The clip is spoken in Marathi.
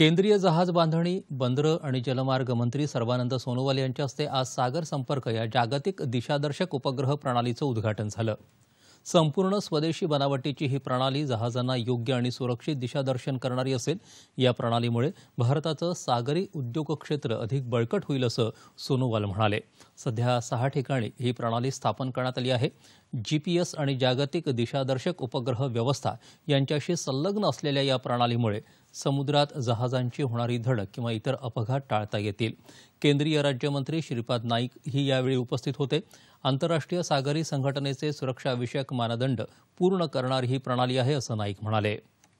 केंद्रीय जहाज बांधणी बंदरं आणि जलमार्ग मंत्री सर्वानंद सोनोवाल यांच्या हस्ते आज सागर संपर्क या जागतिक दिशादर्शक उपग्रह प्रणालीचं उद्घाटन झालं संपूर्ण स्वदेशी बनावटीची ही प्रणाली जहाजांना योग्य आणि सुरक्षित दिशादर्शन करणारी असेल या प्रणालीमुळे भारताचं सागरी उद्योग क्षेत्र अधिक बळकट होईल असं सोनोवाल म्हणाले सध्या सहा ठिकाणी ही प्रणाली स्थापन करण्यात आली आहे जीपीएस आणि जागतिक दिशादर्शक उपग्रह व्यवस्था यांच्याशी संलग्न असलेल्या या प्रणालीमुळे समुद्रात जहाजांची होणारी धडक किंवा इतर अपघात टाळता येतील केंद्रीय राज्यमंत्री श्रीपाद नाईक ही यावेळी उपस्थित होते आंतरराष्ट्रीय सागरी संघटनेचे सुरक्षाविषयक मानदंड पूर्ण करणारी ही प्रणाली आहे असं नाईक म्हणाले